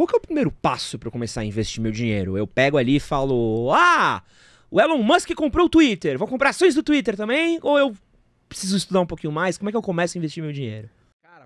Qual que é o primeiro passo para começar a investir meu dinheiro? Eu pego ali e falo: "Ah, o Elon Musk comprou o Twitter, vou comprar ações do Twitter também?" Ou eu preciso estudar um pouquinho mais? Como é que eu começo a investir meu dinheiro?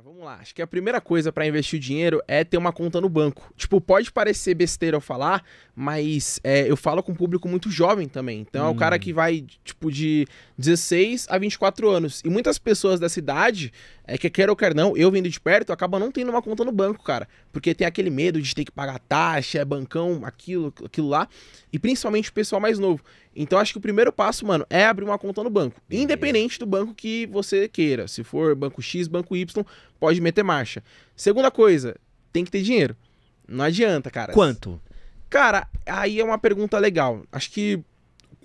vamos lá. Acho que a primeira coisa para investir dinheiro é ter uma conta no banco. Tipo, pode parecer besteira eu falar, mas é, eu falo com um público muito jovem também. Então hum. é o cara que hum. vai, tipo, de 16 a 24 anos. E muitas pessoas dessa idade, é, que quer ou quer não, eu vindo de perto, acaba não tendo uma conta no banco, cara. Porque tem aquele medo de ter que pagar taxa, é bancão, aquilo, aquilo lá. E principalmente o pessoal mais novo. Então acho que o primeiro passo, mano, é abrir uma conta no banco. Beleza. Independente do banco que você queira. Se for banco X, banco Y, pode meter marcha. Segunda coisa, tem que ter dinheiro. Não adianta, cara. Quanto? Cara, aí é uma pergunta legal. Acho que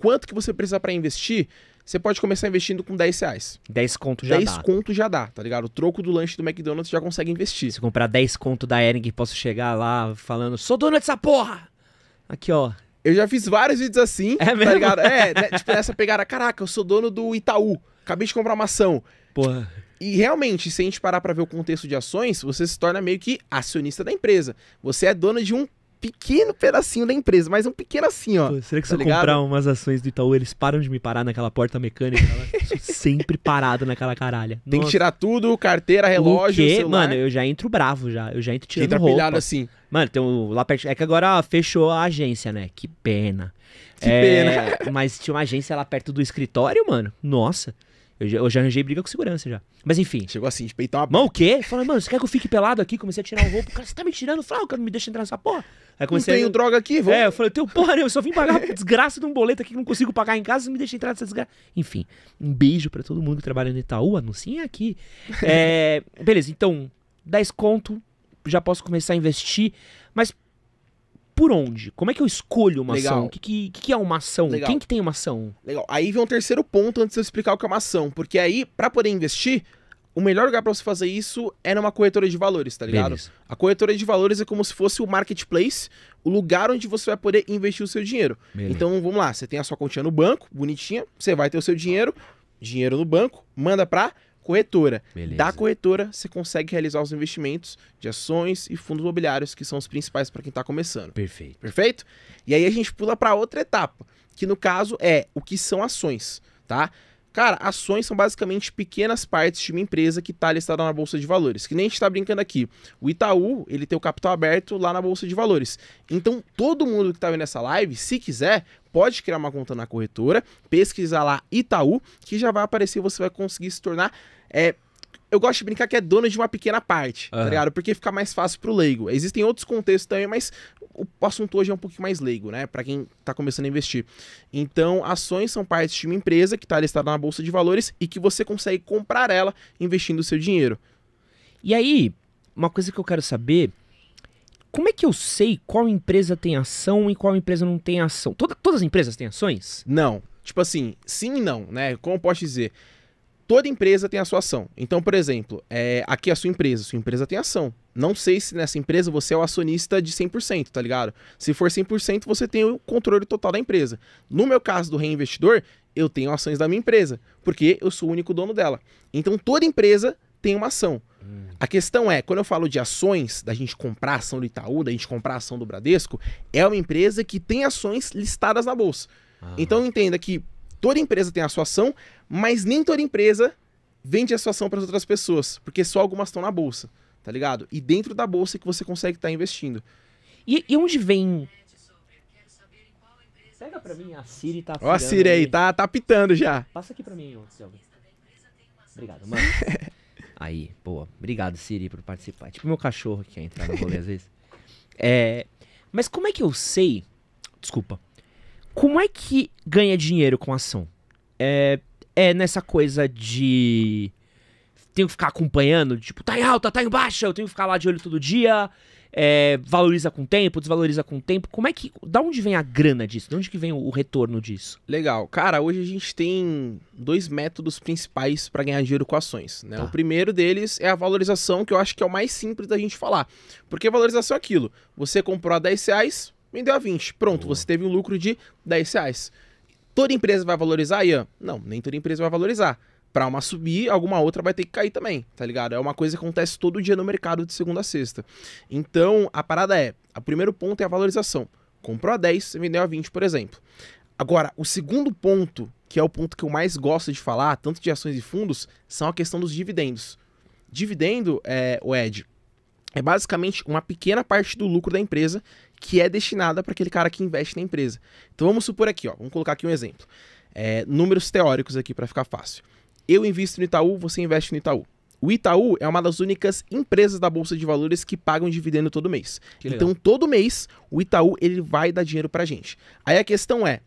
quanto que você precisa para investir? Você pode começar investindo com 10 reais. 10 conto já 10 dá. 10 conto já dá, tá ligado? O troco do lanche do McDonald's já consegue investir. Se comprar 10 conto da Ering, posso chegar lá falando: sou dono dessa porra! Aqui, ó. Eu já fiz vários vídeos assim. É tá mesmo? Tá ligado? É, né, tipo, nessa pegada, caraca, eu sou dono do Itaú, acabei de comprar uma ação. Porra. e realmente, se a gente parar pra ver o contexto de ações, você se torna meio que acionista da empresa. Você é dono de um pequeno pedacinho da empresa, mas um pequeno assim, ó. Pô, será que tá se eu comprar umas ações do Itaú, eles param de me parar naquela porta mecânica? sempre parado naquela caralha. Tem que tirar tudo, carteira, relógio, o quê? Celular. Mano, eu já entro bravo já. Eu já entro tirando Entra tá roupa. pilhado assim. Mano, tem um, lá perto, é que agora fechou a agência, né? Que pena. Que é, pena. Mas tinha uma agência lá perto do escritório, mano. Nossa. Eu já, eu já arranjei briga com segurança já. Mas enfim. Chegou assim, peitar uma. Mão o quê? Falei, mano, você quer que eu fique pelado aqui? Comecei a tirar o roubo. Cara, você tá me tirando? Falei, ah, o cara não me deixa entrar nessa porra. Aí comecei. Não tenho a... droga aqui, vou. É, eu falei, teu porra, né? eu só vim pagar a desgraça de um boleto aqui que não consigo pagar em casa, você me deixa entrar nessa desgraça. Enfim, um beijo pra todo mundo que trabalha no Itaú, anunciem aqui. É... Beleza, então, 10 conto, já posso começar a investir. Mas por onde? Como é que eu escolho uma Legal. ação? O que, que, que, é uma ação? Legal. Quem que tem uma ação? Legal. Aí vem um terceiro ponto antes de eu explicar o que é uma ação. Porque aí, para poder investir, o melhor lugar para você fazer isso é numa corretora de valores, tá ligado? Beleza. A corretora de valores é como se fosse o marketplace, o lugar onde você vai poder investir o seu dinheiro. Beleza. Então, vamos lá, você tem a sua continha no banco, bonitinha, você vai ter o seu dinheiro, dinheiro no banco, manda para corretora. Beleza. Da corretora, você consegue realizar os investimentos de ações e fundos imobiliários, que são os principais para quem está começando. Perfeito. Perfeito? E aí a gente pula para outra etapa, que no caso é o que são ações, tá? Cara, ações são basicamente pequenas partes de uma empresa que está listada na Bolsa de Valores. Que nem a gente está brincando aqui. O Itaú, ele tem o capital aberto lá na Bolsa de Valores. Então, todo mundo que está vendo essa live, se quiser, pode criar uma conta na corretora, pesquisar lá Itaú, que já vai aparecer, você vai conseguir se tornar. É, eu gosto de brincar que é dono de uma pequena parte, uhum. tá ligado? Porque fica mais fácil pro leigo. Existem outros contextos também, mas o assunto hoje é um pouquinho mais leigo, né? Para quem tá começando a investir. Então, ações são partes de uma empresa que tá listada na bolsa de valores e que você consegue comprar ela investindo o seu dinheiro. E aí, uma coisa que eu quero saber como é que eu sei qual empresa tem ação e qual empresa não tem ação? Toda, todas as empresas têm ações? Não. Tipo assim, sim e não, né? Como eu posso dizer? Toda empresa tem a sua ação. Então, por exemplo, é, aqui é a sua empresa, sua empresa tem ação. Não sei se nessa empresa você é o acionista de 100%, tá ligado? Se for 100%, você tem o controle total da empresa. No meu caso do reinvestidor, eu tenho ações da minha empresa, porque eu sou o único dono dela. Então, toda empresa tem uma ação. A questão é, quando eu falo de ações, da gente comprar ação do Itaú, da gente comprar ação do Bradesco, é uma empresa que tem ações listadas na bolsa. Ah. Então entenda que toda empresa tem a sua ação, mas nem toda empresa vende a sua ação para as outras pessoas, porque só algumas estão na bolsa, tá ligado? E dentro da bolsa é que você consegue estar tá investindo. E, e, onde vem? Pega para mim, a Siri tá. Ó, a Siri aí, aí, tá, tá pitando já. Passa aqui para mim, Silvio. Obrigado, mano. Aí, boa. Obrigado, Siri, por participar. É tipo meu cachorro que quer entrar no rolê às vezes. É, mas como é que eu sei? Desculpa. Como é que ganha dinheiro com ação? É, é nessa coisa de tenho que ficar acompanhando, tipo, tá em alta, tá em baixa, eu tenho que ficar lá de olho todo dia, é, valoriza com o tempo, desvaloriza com o tempo. Como é que. Da onde vem a grana disso? De onde que vem o, o retorno disso? Legal. Cara, hoje a gente tem dois métodos principais para ganhar dinheiro com ações. Né? Tá. O primeiro deles é a valorização, que eu acho que é o mais simples da gente falar. Porque valorização é aquilo. Você comprou a 10 reais, vendeu a 20. Pronto, Boa. você teve um lucro de 10 reais. Toda empresa vai valorizar, Ian? Não, nem toda empresa vai valorizar pra uma subir, alguma outra vai ter que cair também, tá ligado? É uma coisa que acontece todo dia no mercado de segunda a sexta. Então, a parada é, o primeiro ponto é a valorização. Comprou a 10, vendeu a 20, por exemplo. Agora, o segundo ponto, que é o ponto que eu mais gosto de falar, tanto de ações e fundos, são a questão dos dividendos. Dividendo, é, o Ed, é basicamente uma pequena parte do lucro da empresa que é destinada para aquele cara que investe na empresa. Então vamos supor aqui, ó, vamos colocar aqui um exemplo. É, números teóricos aqui para ficar fácil. Eu invisto no Itaú, você investe no Itaú. O Itaú é uma das únicas empresas da bolsa de valores que pagam dividendo todo mês. Então todo mês o Itaú ele vai dar dinheiro pra gente. Aí a questão é,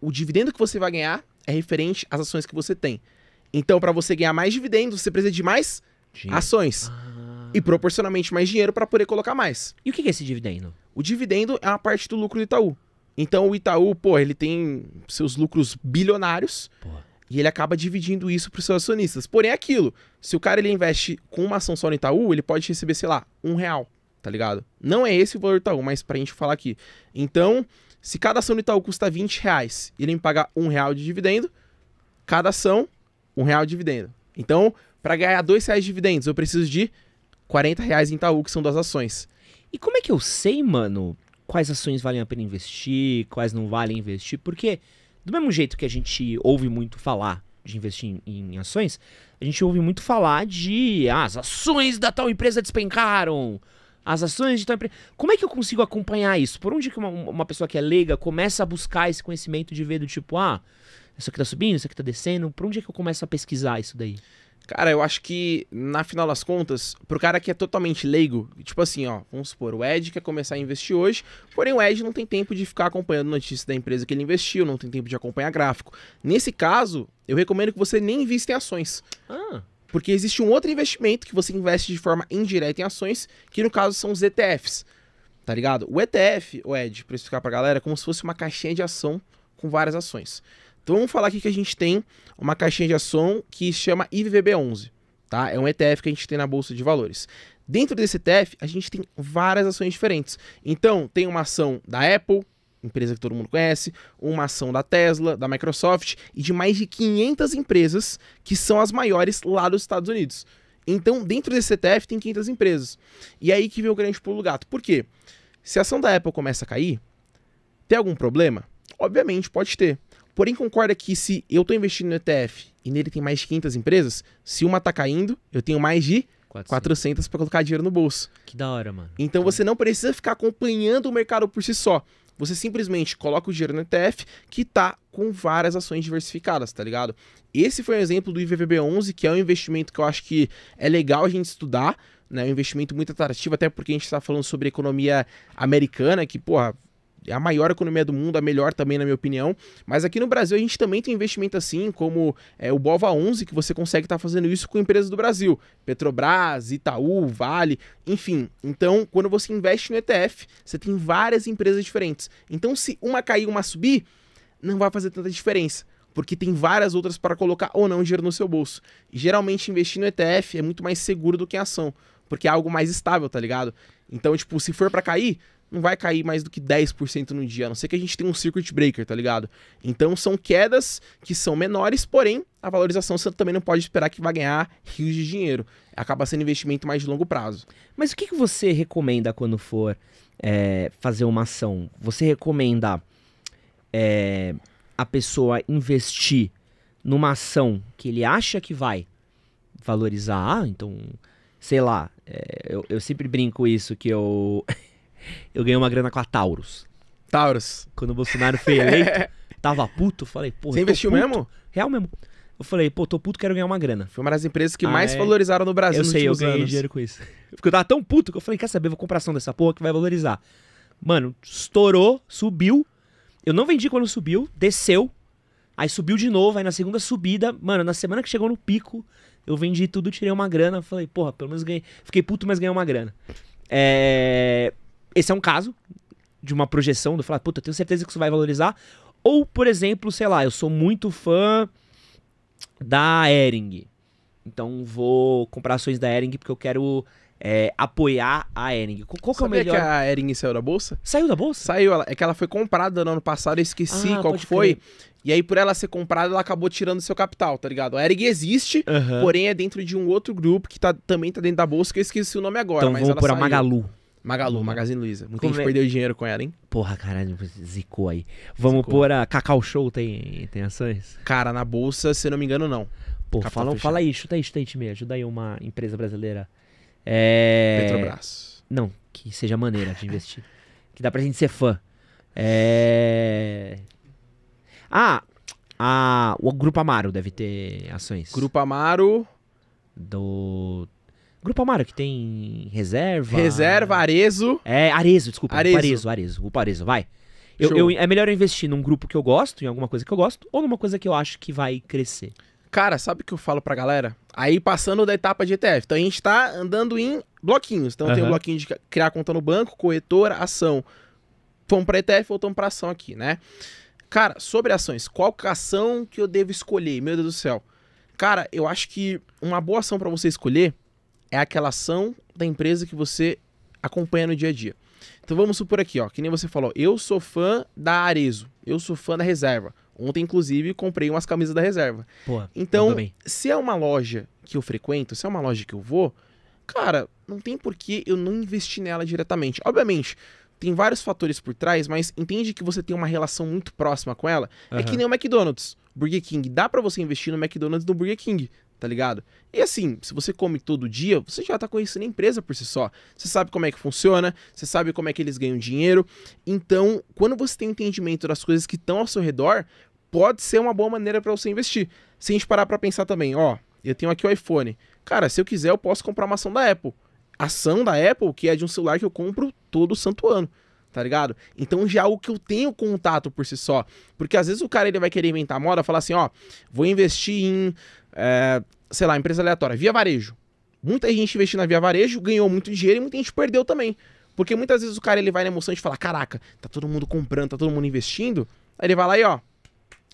o dividendo que você vai ganhar é referente às ações que você tem. Então para você ganhar mais dividendos, você precisa de mais dinheiro. ações. Ah. E proporcionalmente mais dinheiro para poder colocar mais. E o que é esse dividendo? O dividendo é uma parte do lucro do Itaú. Então o Itaú, pô, ele tem seus lucros bilionários. Porra e ele acaba dividindo isso para os seus acionistas. Porém, é aquilo. Se o cara ele investe com uma ação só no Itaú, ele pode receber, sei lá, um real, tá ligado? Não é esse o valor do Itaú, mas para a gente falar aqui. Então, se cada ação do Itaú custa 20 reais e ele me pagar um real de dividendo, cada ação, um real de dividendo. Então, para ganhar dois reais de dividendos, eu preciso de 40 reais em Itaú, que são duas ações. E como é que eu sei, mano, quais ações valem a pena investir, quais não valem investir? Porque do mesmo jeito que a gente ouve muito falar de investir em, em ações, a gente ouve muito falar de ah, as ações da tal empresa despencaram. As ações de tal empresa. Como é que eu consigo acompanhar isso? Por onde que uma, uma pessoa que é leiga começa a buscar esse conhecimento de ver do tipo, ah, isso aqui tá subindo, isso aqui tá descendo? Por onde é que eu começo a pesquisar isso daí? Cara, eu acho que, na final das contas, pro cara que é totalmente leigo, tipo assim, ó, vamos supor, o Ed quer começar a investir hoje, porém o Ed não tem tempo de ficar acompanhando notícias da empresa que ele investiu, não tem tempo de acompanhar gráfico. Nesse caso, eu recomendo que você nem invista em ações. Ah. Porque existe um outro investimento que você investe de forma indireta em ações, que no caso são os ETFs. Tá ligado? O ETF, o Ed, pra explicar pra galera, é como se fosse uma caixinha de ação com várias ações. Então vamos falar aqui que a gente tem uma caixinha de ação que se chama IVVB11, tá? É um ETF que a gente tem na bolsa de valores. Dentro desse ETF, a gente tem várias ações diferentes. Então, tem uma ação da Apple, empresa que todo mundo conhece, uma ação da Tesla, da Microsoft e de mais de 500 empresas que são as maiores lá dos Estados Unidos. Então, dentro desse ETF tem 500 empresas. E é aí que vem o grande pulo do gato. Por quê? Se a ação da Apple começa a cair, tem algum problema? Obviamente pode ter. Porém, concorda que se eu estou investindo no ETF e nele tem mais de 500 empresas, se uma está caindo, eu tenho mais de 400, 400 para colocar dinheiro no bolso. Que da hora, mano. Então tá você não precisa ficar acompanhando o mercado por si só. Você simplesmente coloca o dinheiro no ETF que está com várias ações diversificadas, tá ligado? Esse foi um exemplo do IVVB11, que é um investimento que eu acho que é legal a gente estudar, né? Um investimento muito atrativo, até porque a gente está falando sobre economia americana, que, porra, é a maior economia do mundo, a melhor também, na minha opinião. Mas aqui no Brasil a gente também tem investimento assim, como é, o Bova 11, que você consegue estar tá fazendo isso com empresas do Brasil. Petrobras, Itaú, Vale, enfim. Então, quando você investe no ETF, você tem várias empresas diferentes. Então, se uma cair, uma subir, não vai fazer tanta diferença porque tem várias outras para colocar ou não dinheiro no seu bolso. E geralmente investir no ETF é muito mais seguro do que em ação, porque é algo mais estável, tá ligado? Então, tipo, se for para cair, não vai cair mais do que 10% no dia, a não ser que a gente tenha um circuit breaker, tá ligado? Então são quedas que são menores, porém a valorização você também não pode esperar que vai ganhar rios de dinheiro. Acaba sendo investimento mais de longo prazo. Mas o que, você recomenda quando for é, fazer uma ação? Você recomenda é, a pessoa investir numa ação que ele acha que vai valorizar? então, sei lá, é, eu, eu sempre brinco isso que eu. Eu ganhei uma grana com a Taurus. Taurus. Quando o Bolsonaro foi eleito, tava puto, falei, porra. Você investiu puto. mesmo? Real mesmo. Eu falei, pô, tô puto, quero ganhar uma grana. Foi uma das empresas que ah, mais é? valorizaram no Brasil. Eu sei, eu ganhei anos. dinheiro com isso. Porque eu tava tão puto que eu falei, quer saber, vou comprar ação dessa porra que vai valorizar. Mano, estourou, subiu. Eu não vendi quando subiu, desceu. Aí subiu de novo, aí na segunda subida, mano, na semana que chegou no pico, eu vendi tudo, tirei uma grana. Falei, porra, pelo menos ganhei. Fiquei puto, mas ganhei uma grana. É esse é um caso de uma projeção, do eu falar, puta, tenho certeza que isso vai valorizar. Ou, por exemplo, sei lá, eu sou muito fã da Ering. Então vou comprar ações da Ering porque eu quero é, apoiar a Ering. Qual que é o melhor? que a Ering saiu da bolsa? Saiu da bolsa? Saiu, ela, é que ela foi comprada no ano passado, eu esqueci ah, qual que foi. Crer. E aí, por ela ser comprada, ela acabou tirando seu capital, tá ligado? A Ering existe, uhum. porém é dentro de um outro grupo que tá, também tá dentro da bolsa, que eu esqueci o nome agora. Então mas por saiu. a Magalu. Magalu, uhum. Magazine Luiza. Muita Como gente é? perdeu dinheiro com ela, hein? Porra, caralho, zicou aí. Vamos zicou. pôr a Cacau Show, tem, tem ações? Cara, na bolsa, se não me engano, não. Pô, fala, fala aí, chuta aí, chuta aí, time, ajuda aí uma empresa brasileira. É... Petrobras. Não, que seja maneira de investir. que dá pra gente ser fã. É... Ah, a... o Grupo Amaro deve ter ações. Grupo Amaro... Do Grupo Amaro, que tem Reserva. Reserva, Arezo. É, Arezo, desculpa. Arezo, Arezo, Arezo o Arezo, vai. Eu, eu, é melhor eu investir num grupo que eu gosto, em alguma coisa que eu gosto, ou numa coisa que eu acho que vai crescer. Cara, sabe o que eu falo pra galera? Aí passando da etapa de ETF. Então a gente tá andando em bloquinhos. Então uhum. tem o um bloquinho de criar conta no banco, corretora, ação. Vamos pra ETF, voltamos pra ação aqui, né? Cara, sobre ações, qual é ação que eu devo escolher? Meu Deus do céu. Cara, eu acho que uma boa ação para você escolher é aquela ação da empresa que você acompanha no dia a dia. Então vamos supor aqui, ó, que nem você falou, eu sou fã da Arezo, eu sou fã da reserva. Ontem, inclusive, comprei umas camisas da reserva. Pô, então, se é uma loja que eu frequento, se é uma loja que eu vou, cara, não tem por que eu não investir nela diretamente. Obviamente, tem vários fatores por trás, mas entende que você tem uma relação muito próxima com ela. Uhum. É que nem o McDonald's. Burger King, dá para você investir no McDonald's do Burger King tá ligado? E assim, se você come todo dia, você já tá conhecendo a empresa por si só. Você sabe como é que funciona, você sabe como é que eles ganham dinheiro. Então, quando você tem entendimento das coisas que estão ao seu redor, pode ser uma boa maneira para você investir. Se a gente parar para pensar também, ó, eu tenho aqui o iPhone. Cara, se eu quiser, eu posso comprar uma ação da Apple. Ação da Apple, que é de um celular que eu compro todo santo ano tá ligado? Então já é algo que eu tenho contato por si só. Porque às vezes o cara ele vai querer inventar moda, falar assim, ó, vou investir em, é, sei lá, empresa aleatória, via varejo. Muita gente investiu na via varejo, ganhou muito dinheiro e muita gente perdeu também. Porque muitas vezes o cara ele vai na emoção de falar, caraca, tá todo mundo comprando, tá todo mundo investindo. Aí ele vai lá e ó,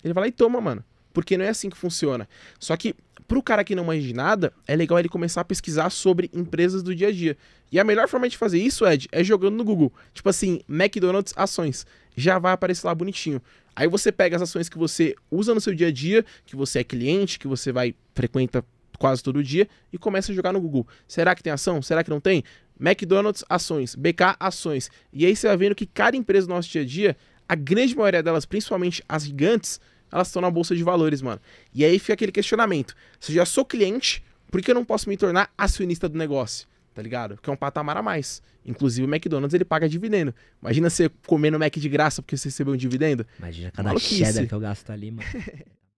ele vai lá e toma, mano porque não é assim que funciona. Só que para o cara que não manja de nada, é legal ele começar a pesquisar sobre empresas do dia a dia. E a melhor forma de fazer isso, Ed, é jogando no Google. Tipo assim, McDonald's ações. Já vai aparecer lá bonitinho. Aí você pega as ações que você usa no seu dia a dia, que você é cliente, que você vai frequenta quase todo dia e começa a jogar no Google. Será que tem ação? Será que não tem? McDonald's ações, BK ações. E aí você vai vendo que cada empresa do nosso dia a dia, a grande maioria delas, principalmente as gigantes, elas estão na bolsa de valores, mano. E aí fica aquele questionamento: se eu já sou cliente, por que eu não posso me tornar acionista do negócio? Tá ligado? Que é um patamar a mais. Inclusive o McDonald's ele paga dividendo. Imagina você comendo Mac de graça porque você recebeu um dividendo. Imagina cada Maluquice. cheddar que eu gasto ali, mano.